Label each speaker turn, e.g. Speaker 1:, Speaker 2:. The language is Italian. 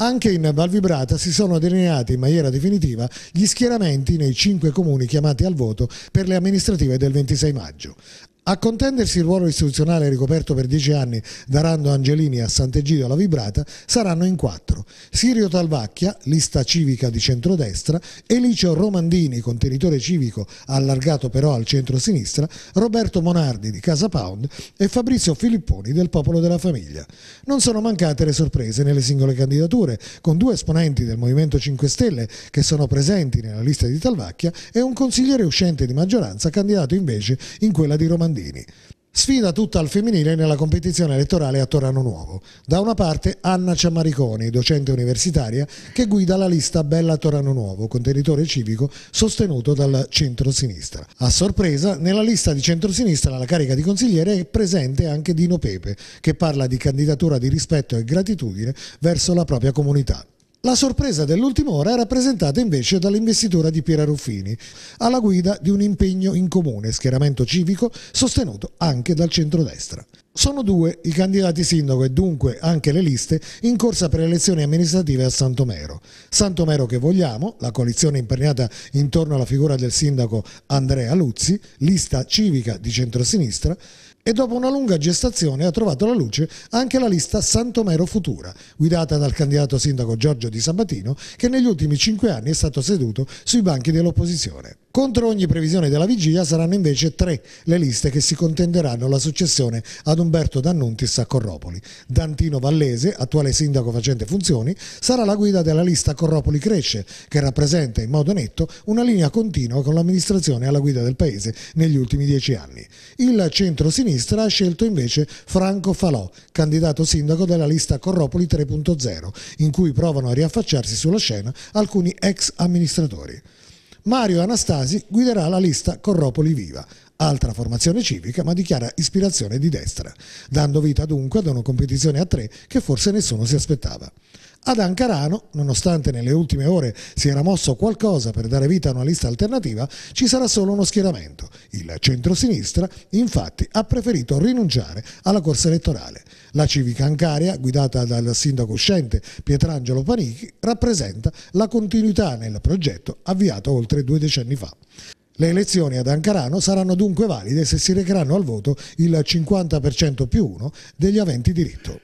Speaker 1: Anche in Valvibrata si sono delineati in maniera definitiva gli schieramenti nei cinque comuni chiamati al voto per le amministrative del 26 maggio. A contendersi il ruolo istituzionale ricoperto per dieci anni da Rando Angelini a Sant'Egidio alla Vibrata saranno in quattro. Sirio Talvacchia, lista civica di centrodestra, Elicio Romandini, contenitore civico allargato però al centro-sinistra, Roberto Monardi di Casa Pound e Fabrizio Filipponi del Popolo della Famiglia. Non sono mancate le sorprese nelle singole candidature, con due esponenti del Movimento 5 Stelle che sono presenti nella lista di Talvacchia e un consigliere uscente di maggioranza candidato invece in quella di Romandini. Orlandini. Sfida tutta al femminile nella competizione elettorale a Torano Nuovo. Da una parte Anna Ciamariconi, docente universitaria, che guida la lista Bella Torano Nuovo, contenitore civico sostenuto dal centrosinistra. A sorpresa, nella lista di centrosinistra alla carica di consigliere è presente anche Dino Pepe, che parla di candidatura di rispetto e gratitudine verso la propria comunità. La sorpresa dell'ultima ora è rappresentata invece dall'investitura di Piera Ruffini, alla guida di un impegno in comune, schieramento civico, sostenuto anche dal centrodestra. Sono due i candidati sindaco e dunque anche le liste in corsa per le elezioni amministrative a Santomero. Santomero che vogliamo, la coalizione imperniata intorno alla figura del sindaco Andrea Luzzi, lista civica di centrosinistra, e dopo una lunga gestazione ha trovato la luce anche la lista Santomero Futura, guidata dal candidato sindaco Giorgio Di Sabatino, che negli ultimi cinque anni è stato seduto sui banchi dell'opposizione. Contro ogni previsione della vigilia saranno invece tre le liste che si contenderanno la successione ad Umberto D'Annuntis a Corropoli. Dantino Vallese, attuale sindaco facente funzioni, sarà la guida della lista Corropoli Cresce, che rappresenta in modo netto una linea continua con l'amministrazione alla guida del paese negli ultimi dieci anni. Il centro-sinistra ha scelto invece Franco Falò, candidato sindaco della lista Corropoli 3.0, in cui provano a riaffacciarsi sulla scena alcuni ex amministratori. Mario Anastasi guiderà la lista Corropoli Viva, altra formazione civica ma dichiara ispirazione di destra, dando vita dunque ad una competizione a tre che forse nessuno si aspettava. Ad Ancarano, nonostante nelle ultime ore si era mosso qualcosa per dare vita a una lista alternativa, ci sarà solo uno schieramento. Il centro-sinistra, infatti, ha preferito rinunciare alla corsa elettorale. La civica Ancaria, guidata dal sindaco uscente Pietrangelo Panichi, rappresenta la continuità nel progetto avviato oltre due decenni fa. Le elezioni ad Ancarano saranno dunque valide se si recheranno al voto il 50% più uno degli aventi diritto.